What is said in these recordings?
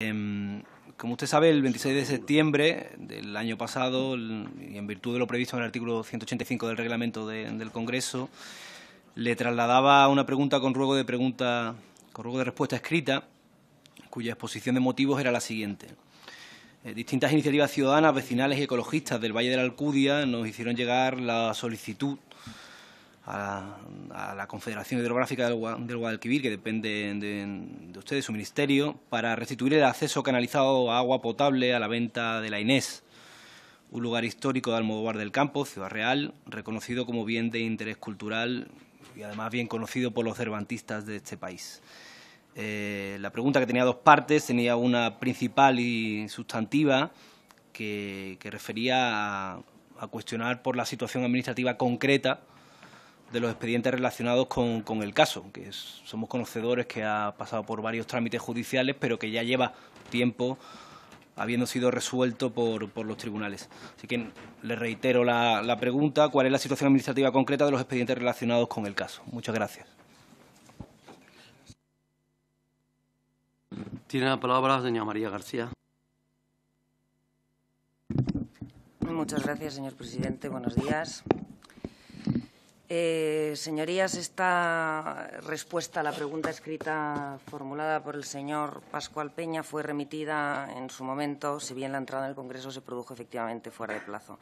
Em, como usted sabe, el 26 de septiembre del año pasado, y en virtud de lo previsto en el artículo 185 del reglamento del Congreso, le trasladaba una pregunta con ruego de pregunta, con ruego de respuesta escrita, cuya exposición de motivos era la siguiente. Eh, distintas iniciativas ciudadanas, vecinales y ecologistas del Valle de la Alcudia nos hicieron llegar la solicitud a, la Confederación Hidrográfica del, Guadalquivir, que depende de, de, ustedes, su ministerio, para restituir el acceso canalizado a agua potable a la venta de la Inés, un lugar histórico de Almodóvar del Campo, Ciudad Real, reconocido como bien de interés cultural y además bien conocido por los cervantistas de este país. Eh, la pregunta que tenía dos partes, tenía una principal y sustantiva que, refería a, cuestionar por la situación administrativa concreta de los expedientes relacionados con, el caso, que somos conocedores que ha pasado por varios trámites judiciales, pero que ya lleva tiempo habiendo sido resuelto por, los tribunales. Así que le reitero la, pregunta, ¿cuál es la situación administrativa concreta de los expedientes relacionados con el caso? Muchas gracias. Tiene la palabra la señora María García. Muchas gracias, señor presidente. Buenos días. Eh, señorías, esta respuesta a la pregunta escrita formulada por el señor Pascual Peña fue remitida en su momento, si bien la entrada en el Congreso se produjo efectivamente fuera de plazo.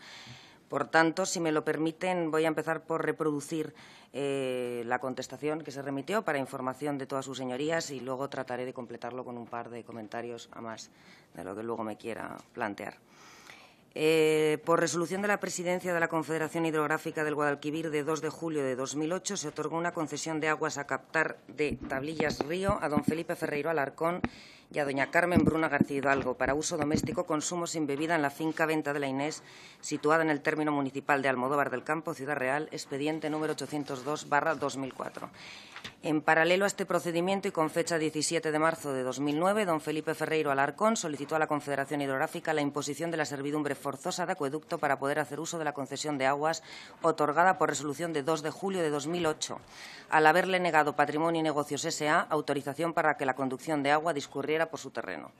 Por tanto, si me lo permiten, voy a empezar por reproducir eh, la contestación que se remitió para información de todas sus señorías y luego trataré de completarlo con un par de comentarios a más de lo que luego me quiera plantear. Eh, por resolución de la Presidencia de la Confederación Hidrográfica del Guadalquivir de 2 de julio de 2008 se otorgó una concesión de aguas a captar de Tablillas Río a don Felipe Ferreiro Alarcón y a doña Carmen Bruna García Hidalgo para uso doméstico, consumo sin bebida en la finca Venta de la Inés, situada en el término municipal de Almodóvar del Campo, Ciudad Real, expediente número 802-2004. En paralelo a este procedimiento y con fecha 17 de marzo de 2009, don Felipe Ferreiro Alarcón solicitó a la Confederación Hidrográfica la imposición de la servidumbre forzosa de acueducto para poder hacer uso de la concesión de aguas otorgada por resolución de 2 de julio de 2008, al haberle negado Patrimonio y Negocios S.A. autorización para que la conducción de agua discurriera por su terreno.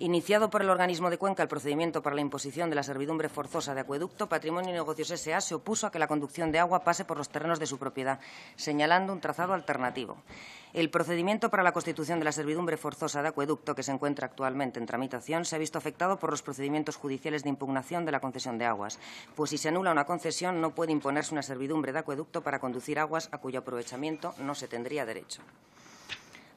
Iniciado por el organismo de Cuenca el procedimiento para la imposición de la servidumbre forzosa de acueducto, Patrimonio y Negocios S.A. se opuso a que la conducción de agua pase por los terrenos de su propiedad, señalando un trazado alternativo. El procedimiento para la constitución de la servidumbre forzosa de acueducto, que se encuentra actualmente en tramitación, se ha visto afectado por los procedimientos judiciales de impugnación de la concesión de aguas, pues si se anula una concesión no puede imponerse una servidumbre de acueducto para conducir aguas a cuyo aprovechamiento no se tendría derecho.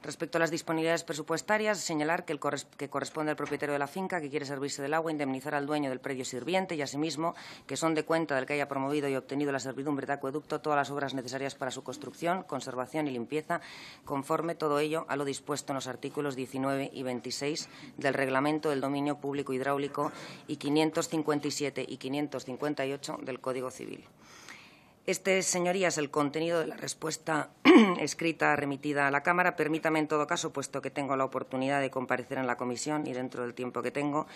Respecto a las disponibilidades presupuestarias, señalar que, el que corresponde al propietario de la finca que quiere servirse del agua indemnizar al dueño del predio sirviente y, asimismo, que son de cuenta del que haya promovido y obtenido la servidumbre de acueducto todas las obras necesarias para su construcción, conservación y limpieza, conforme todo ello a lo dispuesto en los artículos 19 y 26 del Reglamento del Dominio Público Hidráulico y 557 y 558 del Código Civil. Este señorías, el contenido de la respuesta escrita remitida a la Cámara. Permítame, en todo caso, puesto que tengo la oportunidad de comparecer en la comisión y dentro del tiempo que tengo,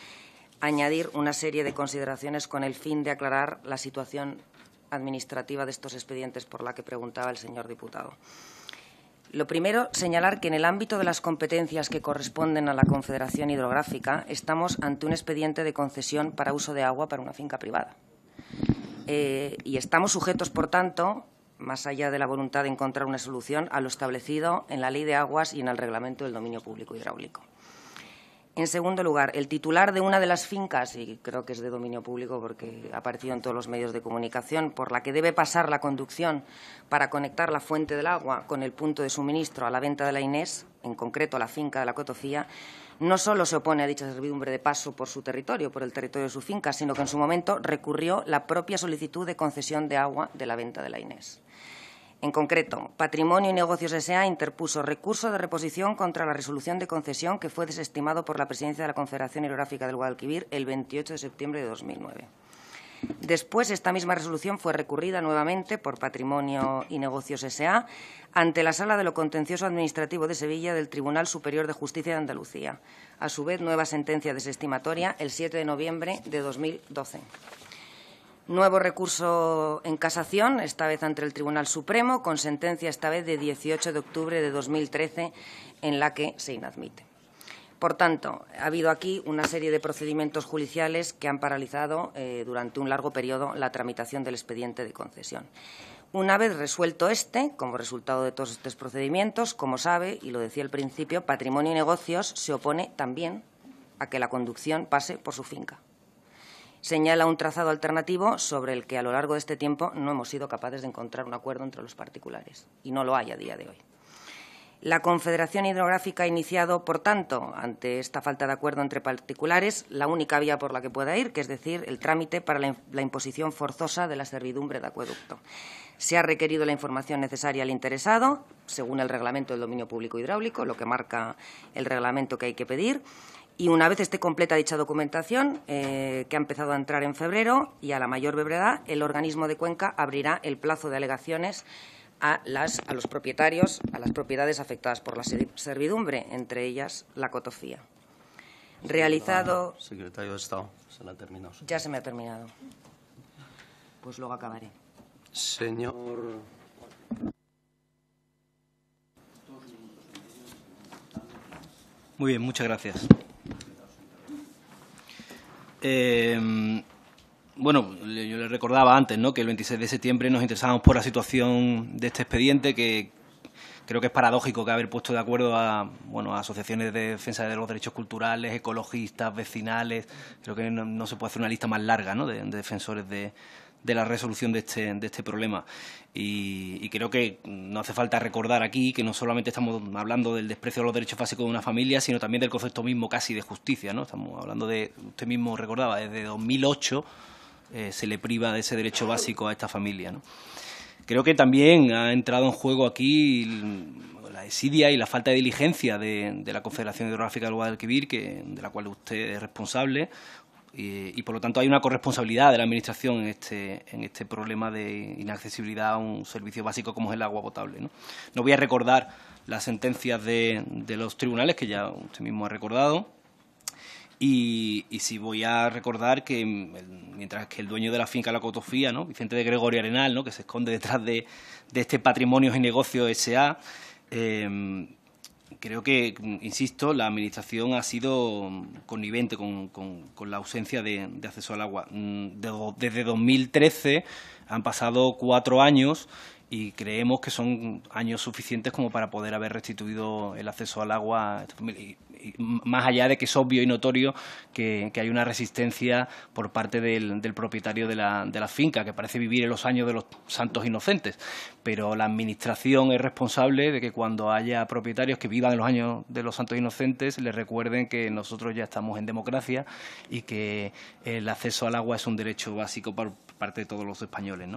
añadir una serie de consideraciones con el fin de aclarar la situación administrativa de estos expedientes por la que preguntaba el señor diputado. Lo primero, señalar que en el ámbito de las competencias que corresponden a la Confederación Hidrográfica estamos ante un expediente de concesión para uso de agua para una finca privada. Eh, y estamos sujetos, por tanto, más allá de la voluntad de encontrar una solución, a lo establecido en la Ley de Aguas y en el Reglamento del Dominio Público Hidráulico. En segundo lugar, el titular de una de las fincas, y creo que es de dominio público porque ha aparecido en todos los medios de comunicación, por la que debe pasar la conducción para conectar la fuente del agua con el punto de suministro a la venta de la Inés, en concreto a la finca de la Cotofía, no solo se opone a dicha servidumbre de paso por su territorio, por el territorio de su finca, sino que en su momento recurrió la propia solicitud de concesión de agua de la venta de la Inés. En concreto, Patrimonio y Negocios S.A. interpuso recurso de reposición contra la resolución de concesión que fue desestimado por la Presidencia de la Confederación Hidrográfica del Guadalquivir el 28 de septiembre de 2009. Después, esta misma resolución fue recurrida nuevamente por Patrimonio y Negocios S.A. ante la Sala de lo Contencioso Administrativo de Sevilla del Tribunal Superior de Justicia de Andalucía. A su vez, nueva sentencia desestimatoria el 7 de noviembre de 2012. Nuevo recurso en casación, esta vez ante el Tribunal Supremo, con sentencia esta vez de 18 de octubre de 2013, en la que se inadmite. Por tanto, ha habido aquí una serie de procedimientos judiciales que han paralizado eh, durante un largo periodo la tramitación del expediente de concesión. Una vez resuelto este, como resultado de todos estos procedimientos, como sabe, y lo decía al principio, Patrimonio y Negocios se opone también a que la conducción pase por su finca. Señala un trazado alternativo sobre el que a lo largo de este tiempo no hemos sido capaces de encontrar un acuerdo entre los particulares, y no lo hay a día de hoy. La Confederación Hidrográfica ha iniciado, por tanto, ante esta falta de acuerdo entre particulares, la única vía por la que pueda ir, que es decir, el trámite para la, imposición forzosa de la servidumbre de acueducto. Se ha requerido la información necesaria al interesado, según el reglamento del dominio público hidráulico, lo que marca el reglamento que hay que pedir. Y una vez esté completa dicha documentación, eh, que ha empezado a entrar en febrero y a la mayor brevedad, el organismo de Cuenca abrirá el plazo de alegaciones a, las, a los propietarios, a las propiedades afectadas por la servidumbre, entre ellas la cotofía. Realizado. Ah, secretario de Estado, se la ha terminado. Ya se me ha terminado. Pues luego acabaré. Señor. Muy bien, muchas gracias. Eh, bueno, yo le recordaba antes, ¿no? Que el 26 de septiembre nos interesábamos por la situación de este expediente, que creo que es paradójico que haber puesto de acuerdo a, bueno, asociaciones de defensa de los derechos culturales, ecologistas, vecinales. Creo que no, se puede hacer una lista más larga, ¿no? de, defensores de, la resolución de este, este problema. Y, creo que no hace falta recordar aquí que no solamente estamos hablando del desprecio de los derechos básicos de una familia, sino también del concepto mismo casi de justicia. ¿no? Estamos hablando de, usted mismo recordaba, desde 2008 eh, se le priva de ese derecho básico a esta familia. Creo que también ha entrado en juego aquí la exidia y la falta de diligencia de, la Confederación Hidrográfica del Guadalquivir, que, de la cual usted es responsable, y, por lo tanto hay una corresponsabilidad de la Administración en este, en este problema de inaccesibilidad a un servicio básico como es el agua potable. No, voy a recordar las sentencias de, de los tribunales, que ya usted mismo ha recordado, y, si voy a recordar que mm, mientras que el dueño de la finca La Cotofía, ¿no? Vicente de Gregorio Arenal, ¿no? que se esconde detrás de, este patrimonio y negocio S.A., em, creo que, mm, insisto, la Administración ha sido mm, connivente con, la ausencia de, de, acceso al agua. Desde 2013 han pasado cuatro años y creemos que son años suficientes como para poder haber restituido el acceso al agua más allá de que es obvio y notorio que, hay una resistencia por parte del, propietario de la, finca, que parece vivir en los años de los santos inocentes. Pero la Administración es responsable de que cuando haya propietarios que vivan en los años de los santos inocentes, les recuerden que nosotros ya estamos en democracia y que el acceso al agua es un derecho básico por parte de todos los españoles.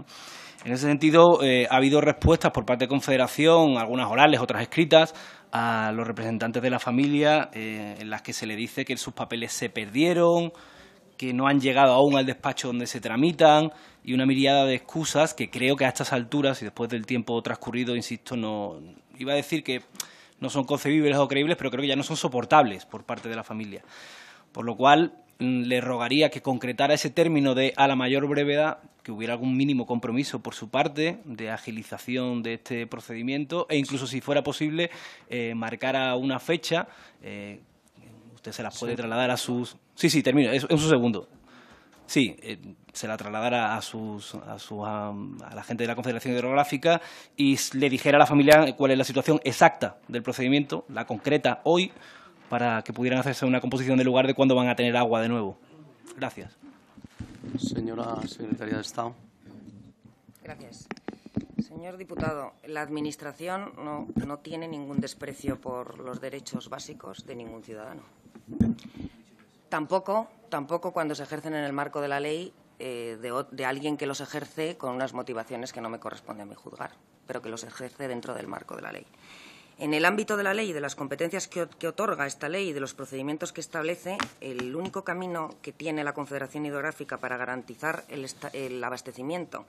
En ese sentido, eh, ha habido respuestas por parte de Confederación, algunas orales, otras escritas, a los representantes de la familia eh, en las que se le dice que sus papeles se perdieron, que no han llegado aún al despacho donde se tramitan y una mirada de excusas que creo que a estas alturas y después del tiempo transcurrido, insisto, no iba a decir que no son concebibles o creíbles, pero creo que ya no son soportables por parte de la familia. Por lo cual, le rogaría que concretara ese término de a la mayor brevedad que hubiera algún mínimo compromiso por su parte de agilización de este procedimiento e incluso si fuera posible eh, marcara una fecha. Eh, usted se la puede trasladar a sus... Sí, sí, termino, es, su segundo. Sí, eh, se la trasladara a, sus, a, sus, a, la gente de la Confederación Hidrográfica y le dijera a la familia cuál es la situación exacta del procedimiento, la concreta hoy, para que pudieran hacerse una composición del lugar de cuándo van a tener agua de nuevo. Gracias. Señora Secretaria de Estado. Gracias. Señor diputado, la Administración no, tiene ningún desprecio por los derechos básicos de ningún ciudadano. Tampoco, tampoco cuando se ejercen en el marco de la ley eh, de, de alguien que los ejerce con unas motivaciones que no me corresponde a mí juzgar, pero que los ejerce dentro del marco de la ley. En el ámbito de la ley de las competencias que, otorga esta ley y de los procedimientos que establece, el único camino que tiene la Confederación Hidrográfica para garantizar el, abastecimiento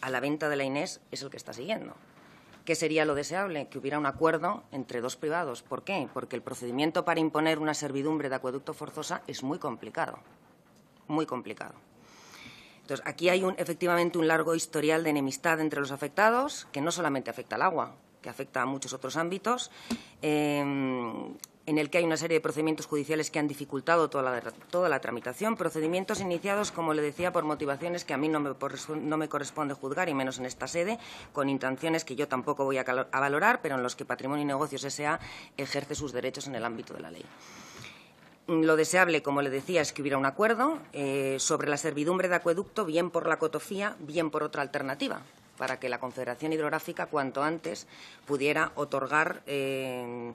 a la venta de la INES es el que está siguiendo. ¿Qué sería lo deseable? Que hubiera un acuerdo entre dos privados. ¿Por qué? Porque el procedimiento para imponer una servidumbre de acueducto forzosa es muy complicado. Muy complicado. Entonces, aquí hay un, efectivamente un largo historial de enemistad entre los afectados, que no solamente afecta al agua, que afecta a muchos otros ámbitos, eh, en el que hay una serie de procedimientos judiciales que han dificultado toda la, tramitación, procedimientos iniciados, como le decía, por motivaciones que a mí no me, corresponde juzgar, y menos en esta sede, con intenciones que yo tampoco voy a, valorar, pero en los que Patrimonio y Negocios S.A. ejerce sus derechos en el ámbito de la ley. Lo deseable, como le decía, es que hubiera un acuerdo eh, sobre la servidumbre de acueducto, bien por la cotofía, bien por otra alternativa, para que la Confederación Hidrográfica cuanto antes pudiera otorgar eh,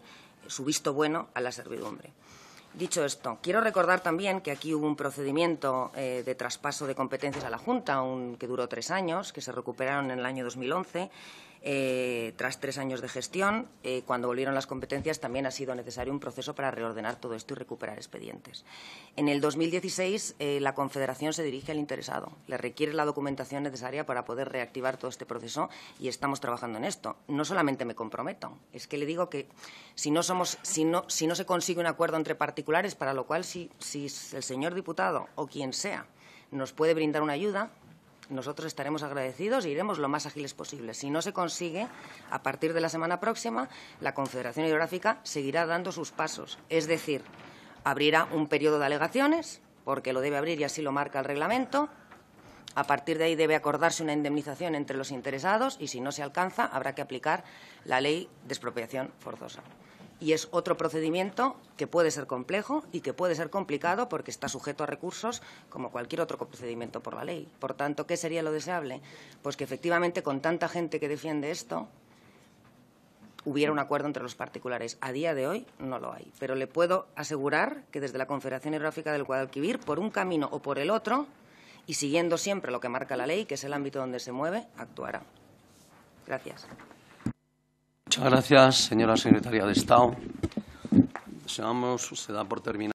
su visto bueno a la servidumbre. Dicho esto, quiero recordar también que aquí hubo un procedimiento eh, de traspaso de competencias a la Junta que duró tres años, que se recuperaron en el año 2011 eh, tras tres años de gestión, eh, cuando volvieron las competencias, también ha sido necesario un proceso para reordenar todo esto y recuperar expedientes. En el 2016, eh, la Confederación se dirige al interesado. Le requiere la documentación necesaria para poder reactivar todo este proceso y estamos trabajando en esto. No solamente me comprometo, es que le digo que si no, se consigue un acuerdo entre particulares, para lo cual si, si el señor diputado o quien sea nos puede brindar una ayuda, nosotros estaremos agradecidos e iremos lo más ágiles posible. Si no se consigue, a partir de la semana próxima, la Confederación Hidrográfica seguirá dando sus pasos. Es decir, abrirá un periodo de alegaciones, porque lo debe abrir y así lo marca el reglamento. A partir de ahí debe acordarse una indemnización entre los interesados y si no se alcanza habrá que aplicar la ley de expropiación forzosa y es otro procedimiento que puede ser complejo y que puede ser complicado porque está sujeto a recursos como cualquier otro procedimiento por la ley. Por tanto, ¿qué sería lo deseable? Pues que efectivamente con tanta gente que defiende esto hubiera un acuerdo entre los particulares. A día de hoy no lo hay, pero le puedo asegurar que desde la Confederación Hidrográfica del Guadalquivir, por un camino o por el otro, y siguiendo siempre lo que marca la ley, que es el ámbito donde se mueve, actuará. Gracias. Muchas gracias, señora secretaria de Estado. se da por terminado.